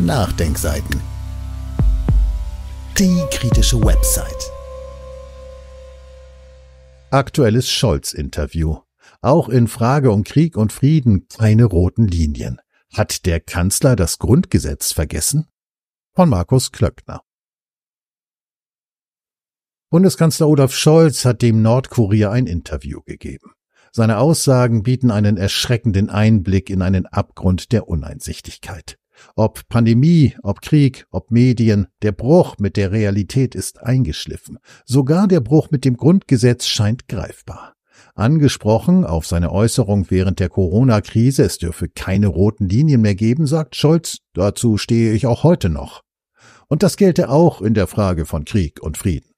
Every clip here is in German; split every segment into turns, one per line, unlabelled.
Nachdenkseiten. Die kritische Website. Aktuelles Scholz-Interview. Auch in Frage um Krieg und Frieden keine roten Linien. Hat der Kanzler das Grundgesetz vergessen? Von Markus Klöckner. Bundeskanzler Olaf Scholz hat dem Nordkurier ein Interview gegeben. Seine Aussagen bieten einen erschreckenden Einblick in einen Abgrund der Uneinsichtigkeit. Ob Pandemie, ob Krieg, ob Medien, der Bruch mit der Realität ist eingeschliffen. Sogar der Bruch mit dem Grundgesetz scheint greifbar. Angesprochen auf seine Äußerung während der Corona-Krise, es dürfe keine roten Linien mehr geben, sagt Scholz, dazu stehe ich auch heute noch. Und das gelte auch in der Frage von Krieg und Frieden.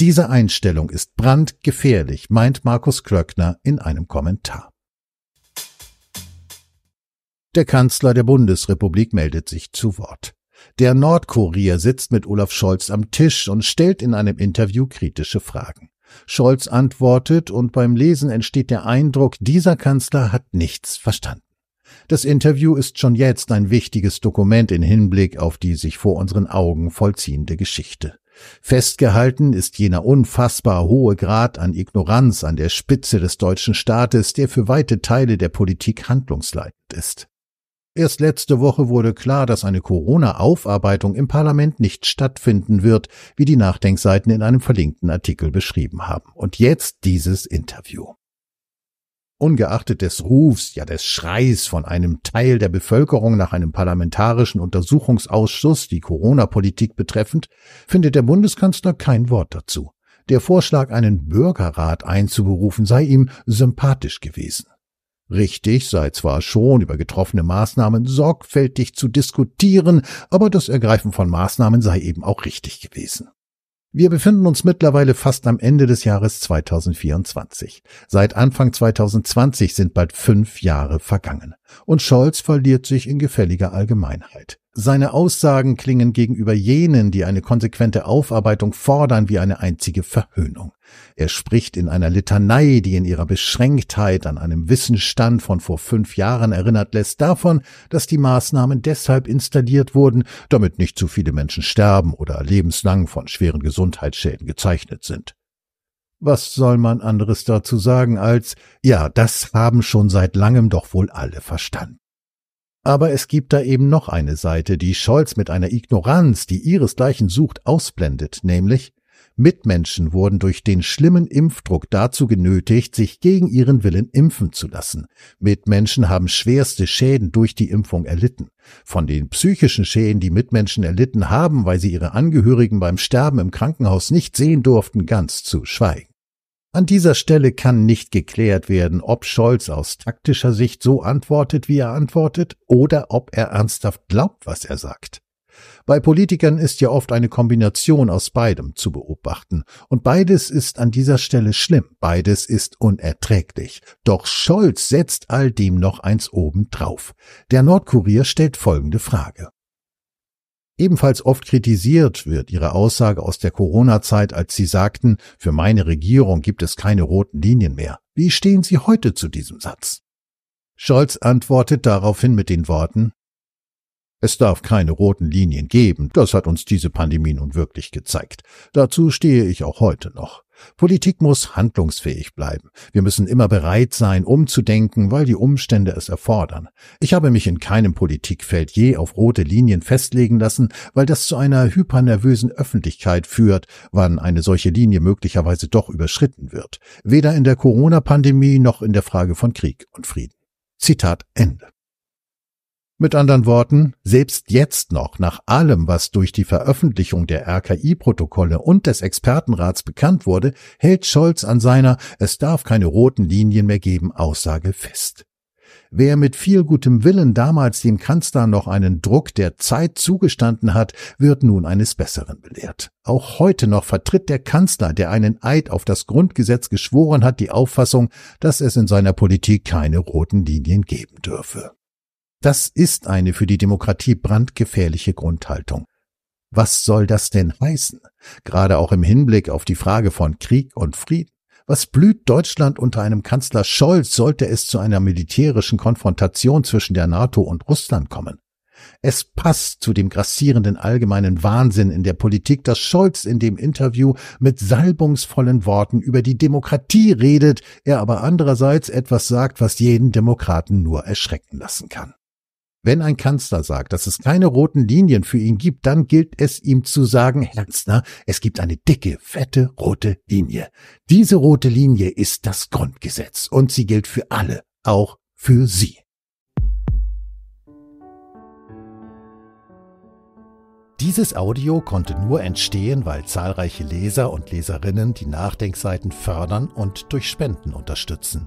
Diese Einstellung ist brandgefährlich, meint Markus Klöckner in einem Kommentar. Der Kanzler der Bundesrepublik meldet sich zu Wort. Der Nordkurier sitzt mit Olaf Scholz am Tisch und stellt in einem Interview kritische Fragen. Scholz antwortet und beim Lesen entsteht der Eindruck, dieser Kanzler hat nichts verstanden. Das Interview ist schon jetzt ein wichtiges Dokument in Hinblick auf die sich vor unseren Augen vollziehende Geschichte. Festgehalten ist jener unfassbar hohe Grad an Ignoranz an der Spitze des deutschen Staates, der für weite Teile der Politik handlungsleitend ist. Erst letzte Woche wurde klar, dass eine Corona-Aufarbeitung im Parlament nicht stattfinden wird, wie die Nachdenkseiten in einem verlinkten Artikel beschrieben haben. Und jetzt dieses Interview. Ungeachtet des Rufs, ja des Schreis von einem Teil der Bevölkerung nach einem parlamentarischen Untersuchungsausschuss, die Corona-Politik betreffend, findet der Bundeskanzler kein Wort dazu. Der Vorschlag, einen Bürgerrat einzuberufen, sei ihm sympathisch gewesen. Richtig sei zwar schon über getroffene Maßnahmen sorgfältig zu diskutieren, aber das Ergreifen von Maßnahmen sei eben auch richtig gewesen. Wir befinden uns mittlerweile fast am Ende des Jahres 2024. Seit Anfang 2020 sind bald fünf Jahre vergangen. Und Scholz verliert sich in gefälliger Allgemeinheit. Seine Aussagen klingen gegenüber jenen, die eine konsequente Aufarbeitung fordern, wie eine einzige Verhöhnung. Er spricht in einer Litanei, die in ihrer Beschränktheit an einem Wissensstand von vor fünf Jahren erinnert lässt, davon, dass die Maßnahmen deshalb installiert wurden, damit nicht zu viele Menschen sterben oder lebenslang von schweren Gesundheitsschäden gezeichnet sind. Was soll man anderes dazu sagen als, ja, das haben schon seit langem doch wohl alle verstanden. Aber es gibt da eben noch eine Seite, die Scholz mit einer Ignoranz, die ihresgleichen sucht, ausblendet, nämlich Mitmenschen wurden durch den schlimmen Impfdruck dazu genötigt, sich gegen ihren Willen impfen zu lassen. Mitmenschen haben schwerste Schäden durch die Impfung erlitten. Von den psychischen Schäden, die Mitmenschen erlitten haben, weil sie ihre Angehörigen beim Sterben im Krankenhaus nicht sehen durften, ganz zu schweigen. An dieser Stelle kann nicht geklärt werden, ob Scholz aus taktischer Sicht so antwortet, wie er antwortet, oder ob er ernsthaft glaubt, was er sagt. Bei Politikern ist ja oft eine Kombination aus beidem zu beobachten, und beides ist an dieser Stelle schlimm, beides ist unerträglich. Doch Scholz setzt all dem noch eins oben drauf. Der Nordkurier stellt folgende Frage. Ebenfalls oft kritisiert wird ihre Aussage aus der Corona-Zeit, als sie sagten, für meine Regierung gibt es keine roten Linien mehr. Wie stehen Sie heute zu diesem Satz? Scholz antwortet daraufhin mit den Worten Es darf keine roten Linien geben, das hat uns diese Pandemie nun wirklich gezeigt. Dazu stehe ich auch heute noch. Politik muss handlungsfähig bleiben. Wir müssen immer bereit sein, umzudenken, weil die Umstände es erfordern. Ich habe mich in keinem Politikfeld je auf rote Linien festlegen lassen, weil das zu einer hypernervösen Öffentlichkeit führt, wann eine solche Linie möglicherweise doch überschritten wird. Weder in der Corona-Pandemie noch in der Frage von Krieg und Frieden. Zitat Ende. Mit anderen Worten, selbst jetzt noch, nach allem, was durch die Veröffentlichung der RKI-Protokolle und des Expertenrats bekannt wurde, hält Scholz an seiner Es darf keine roten Linien mehr geben Aussage fest. Wer mit viel gutem Willen damals dem Kanzler noch einen Druck der Zeit zugestanden hat, wird nun eines Besseren belehrt. Auch heute noch vertritt der Kanzler, der einen Eid auf das Grundgesetz geschworen hat, die Auffassung, dass es in seiner Politik keine roten Linien geben dürfe. Das ist eine für die Demokratie brandgefährliche Grundhaltung. Was soll das denn heißen? Gerade auch im Hinblick auf die Frage von Krieg und Frieden. Was blüht Deutschland unter einem Kanzler Scholz, sollte es zu einer militärischen Konfrontation zwischen der NATO und Russland kommen? Es passt zu dem grassierenden allgemeinen Wahnsinn in der Politik, dass Scholz in dem Interview mit salbungsvollen Worten über die Demokratie redet, er aber andererseits etwas sagt, was jeden Demokraten nur erschrecken lassen kann. Wenn ein Kanzler sagt, dass es keine roten Linien für ihn gibt, dann gilt es ihm zu sagen, Herr Kanzler, es gibt eine dicke, fette rote Linie. Diese rote Linie ist das Grundgesetz und sie gilt für alle, auch für Sie. Dieses Audio konnte nur entstehen, weil zahlreiche Leser und Leserinnen die Nachdenkseiten fördern und durch Spenden unterstützen.